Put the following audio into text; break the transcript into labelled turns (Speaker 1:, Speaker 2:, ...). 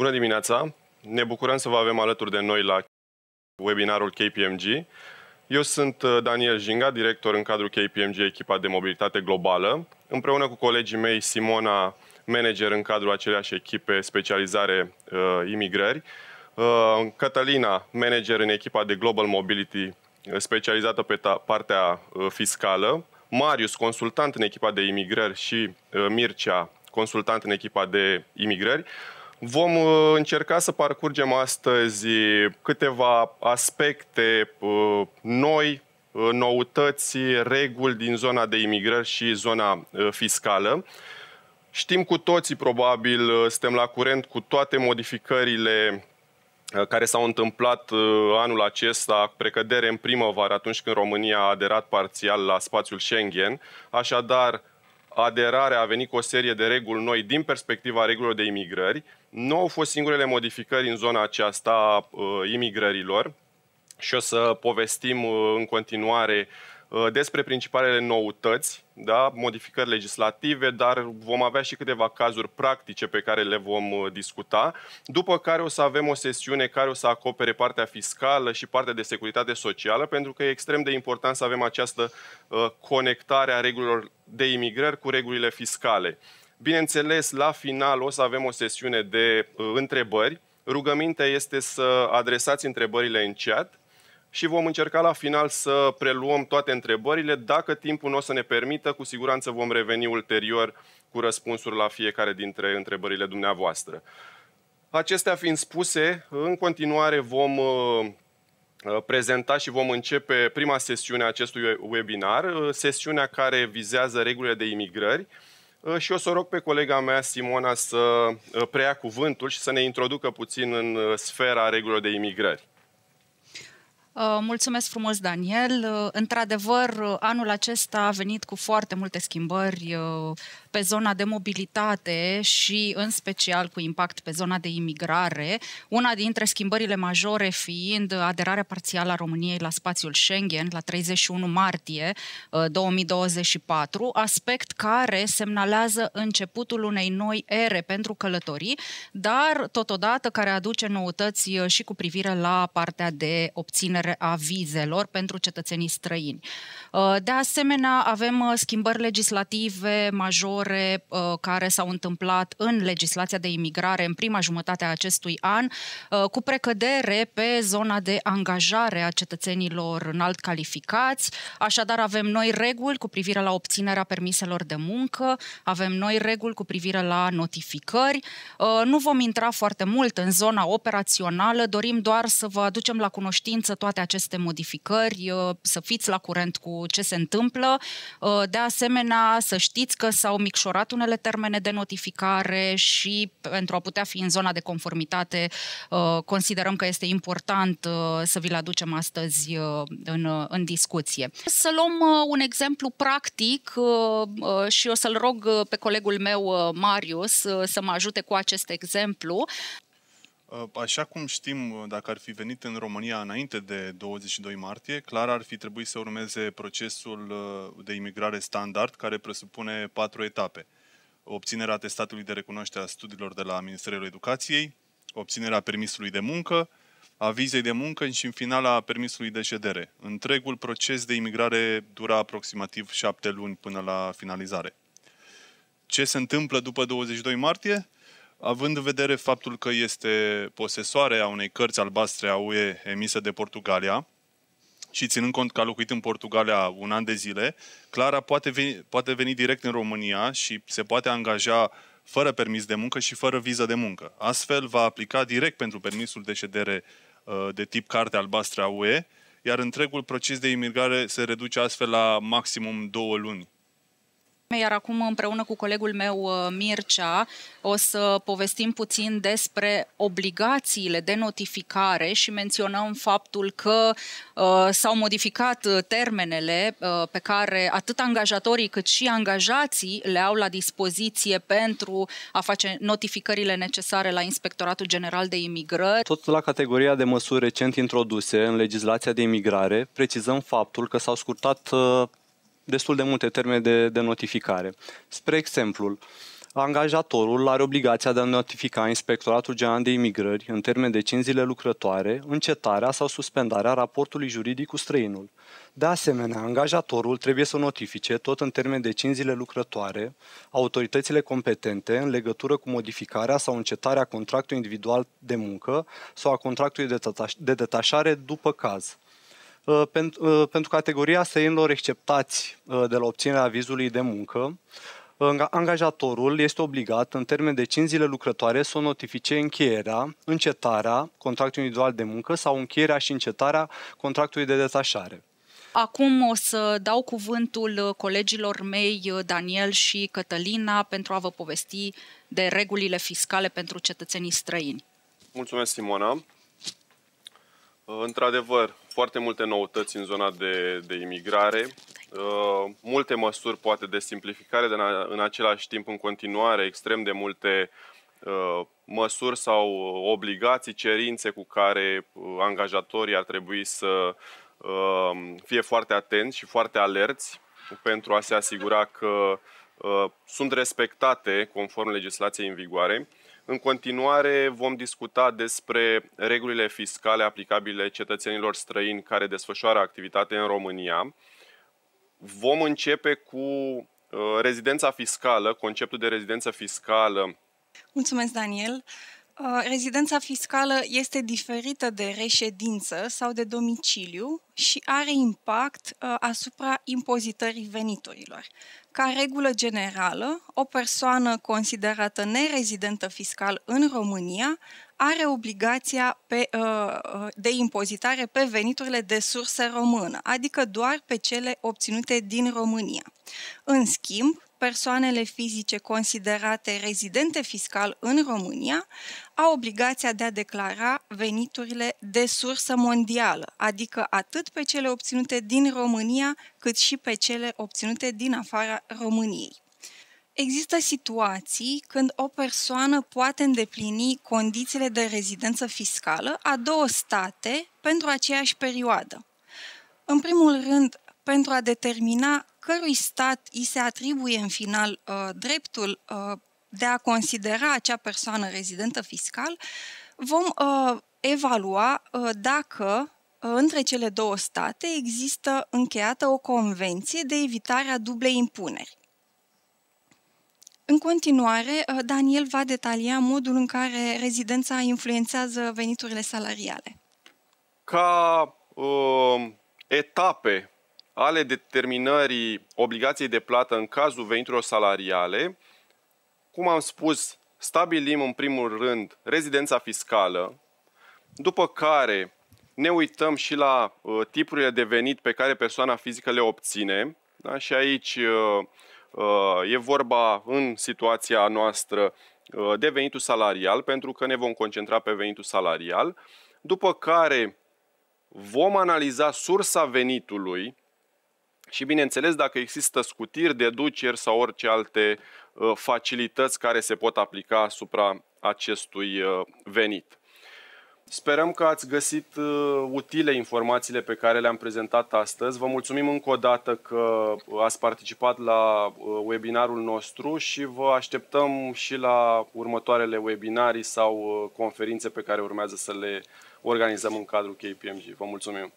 Speaker 1: Bună dimineața! Ne bucurăm să vă avem alături de noi la webinarul KPMG. Eu sunt uh, Daniel Jinga, director în cadrul KPMG echipa de mobilitate globală, împreună cu colegii mei Simona, manager în cadrul aceleași echipe specializare uh, imigrări, uh, Catalina, manager în echipa de Global Mobility uh, specializată pe partea uh, fiscală, Marius, consultant în echipa de imigrări și uh, Mircea, consultant în echipa de imigrări. Uh, Vom uh, încerca să parcurgem astăzi uh, câteva aspecte uh, noi, noutăți, reguli din zona de imigrări și zona fiscală. Știm cu toții, probabil, suntem la curent cu toate modificările care s-au întâmplat anul acesta, precădere în primăvară, atunci când România a aderat parțial la spațiul Schengen. Așadar, aderarea a venit cu o serie de reguli noi din perspectiva regulilor de imigrări. Nu au fost singurele modificări în zona aceasta a uh, imigrărilor și o să povestim uh, în continuare uh, despre principalele noutăți, da, modificări legislative, dar vom avea și câteva cazuri practice pe care le vom discuta, după care o să avem o sesiune care o să acopere partea fiscală și partea de securitate socială, pentru că e extrem de important să avem această conectare a regulilor de imigrări cu regulile fiscale. Bineînțeles, la final o să avem o sesiune de uh, întrebări. Rugămintea este să adresați întrebările în chat și vom încerca la final să preluăm toate întrebările. Dacă timpul nu o să ne permită, cu siguranță vom reveni ulterior cu răspunsuri la fiecare dintre întrebările dumneavoastră. Acestea fiind spuse, în continuare vom uh, Uh, prezenta și vom începe prima sesiune a acestui webinar, uh, sesiunea care vizează regulile de imigrări uh, și o să o rog pe colega mea, Simona, să preia cuvântul și să ne introducă puțin în sfera regulilor de imigrări.
Speaker 2: Uh, mulțumesc frumos, Daniel. Uh, într-adevăr, uh, anul acesta a venit cu foarte multe schimbări pe zona de mobilitate și în special cu impact pe zona de imigrare, una dintre schimbările majore fiind aderarea parțială a României la spațiul Schengen la 31 martie 2024, aspect care semnalează începutul unei noi ere pentru călătorii, dar totodată care aduce noutăți și cu privire la partea de obținere a vizelor pentru cetățenii străini. Uh, de asemenea, avem uh, schimbări legislative majore uh, care s-au întâmplat în legislația de imigrare în prima jumătate a acestui an, cu precădere pe zona de angajare a cetățenilor înalt calificați. Așadar, avem noi reguli cu privire la obținerea permiselor de muncă, avem noi reguli cu privire la notificări. Nu vom intra foarte mult în zona operațională, dorim doar să vă aducem la cunoștință toate toate aceste modificări, uh, să fiți la curent cu ce se întâmplă. Uh, de asemenea, să știți că s-au micșorat unele termene de notificare și pentru a putea fi în zona de conformitate, uh, considerăm că este important să vi-l aducem astăzi în, în discuție. Să luăm un exemplu practic și o să-l rog pe colegul meu, Marius, să mă ajute cu acest exemplu.
Speaker 3: Ă, așa cum știm, ă, dacă ar fi venit în România înainte de 22 martie, clar ar fi trebuit să urmeze procesul ă, de imigrare standard, care presupune patru etape. Obținerea testatului de recunoaștere a studiilor de la Ministerul Educației, obținerea permisului de muncă, a vizei de muncă și în final a permisului de ședere. Întregul proces de imigrare dura aproximativ șapte luni până la finalizare. Ce se întâmplă după 22 martie? având în vedere faptul că este posesoare a unei cărți albastre a UE emisă de Portugalia și ținând cont că a locuit în Portugalia un an de zile, Clara poate veni, poate veni direct în România și se poate angaja fără permis de muncă și fără viză de muncă. Astfel, va aplica direct pentru permisul de ședere uh, de tip carte albastră a UE, iar întregul proces de imigrare se reduce astfel la maximum două luni.
Speaker 2: Iar acum, împreună cu colegul meu uh, Mircea, o să povestim puțin despre obligațiile de notificare și menționăm faptul că uh, s-au modificat uh, termenele uh, pe care atât angajatorii cât și angajații le au la dispoziție pentru a face notificările necesare la Inspectoratul General de Imigrări.
Speaker 4: Tot la categoria de măsuri recent introduse în legislația de imigrare, precizăm faptul că s-au scurtat uh, destul de multe termene de, de notificare. Spre exemplu, angajatorul are obligația de a notifica Inspectoratul General de Imigrări în termen de 5 zile lucrătoare încetarea sau suspendarea raportului juridic cu străinul. De asemenea, angajatorul trebuie să notifice tot în termen de 5 zile lucrătoare autoritățile competente în legătură cu modificarea sau încetarea contractului individual de muncă sau a contractului de detașare după caz. Uh, uh, pentru, categoria străinilor exceptați uh, de la obținerea vizului de muncă, angajatorul este obligat, în termen de 5 zile lucrătoare, să o notifice încheierea, încetarea contractului individual de muncă sau încheierea și încetarea contractului de detașare.
Speaker 2: Acum o să dau cuvântul colegilor mei, Daniel și Cătălina, pentru a vă povesti de regulile fiscale pentru cetățenii străini.
Speaker 1: Mulțumesc, Simona. Într-adevăr, foarte multe noutăți în zona de, de imigrare, uh, multe măsuri poate de simplificare, dar în, același timp în continuare extrem de multe uh, măsuri sau obligații, cerințe cu care uh, angajatorii ar trebui să fie foarte atenți și foarte alerți pentru a se asigura că sunt respectate conform legislației în vigoare. În continuare vom discuta despre regulile fiscale aplicabile cetățenilor străini care desfășoară activitate în România. Vom începe cu uh, rezidența fiscală, conceptul de rezidență fiscală.
Speaker 5: Mulțumesc, Daniel. Uh, rezidența fiscală este diferită de reședință sau de domiciliu și are impact uh, asupra impozitării veniturilor. Ca regulă generală, o persoană considerată nerezidentă fiscal în România are obligația pe, uh, uh, de impozitare pe veniturile de sursă română, adică doar pe cele obținute din România. În schimb, persoanele fizice considerate rezidente fiscal în România au obligația de a declara veniturile de sursă mondială, adică atât pe cele obținute din România, cât și pe cele obținute din afara României. Există situații când o persoană poate îndeplini condițiile de rezidență fiscală a două state pentru aceeași perioadă. În primul rând, pentru a determina cărui stat îi se atribuie în final uh, dreptul uh, de a considera acea persoană rezidentă fiscal, vom uh, evalua uh, dacă uh, între cele două state există încheiată o convenție de evitare a dublei impuneri. În continuare, uh, Daniel va detalia modul în care rezidența influențează veniturile salariale.
Speaker 1: Ca uh, etape ale determinării obligației de plată în cazul veniturilor salariale, cum am spus, stabilim în primul rând rezidența fiscală, după care ne uităm și la uh, tipurile de venit pe care persoana fizică le obține. Da? Și aici uh, uh, e vorba în situația noastră uh, de venitul salarial, pentru că ne vom concentra pe venitul salarial, după care vom analiza sursa venitului, și bineînțeles, dacă există scutiri, deduceri sau orice alte ă, facilități care se pot aplica asupra acestui ă, venit. Sperăm că ați găsit ă, utile informațiile pe care le-am prezentat astăzi. Vă mulțumim încă o dată că ați participat la webinarul nostru și vă așteptăm și la următoarele webinarii sau conferințe pe care urmează să le organizăm în cadrul KPMG. Vă mulțumim!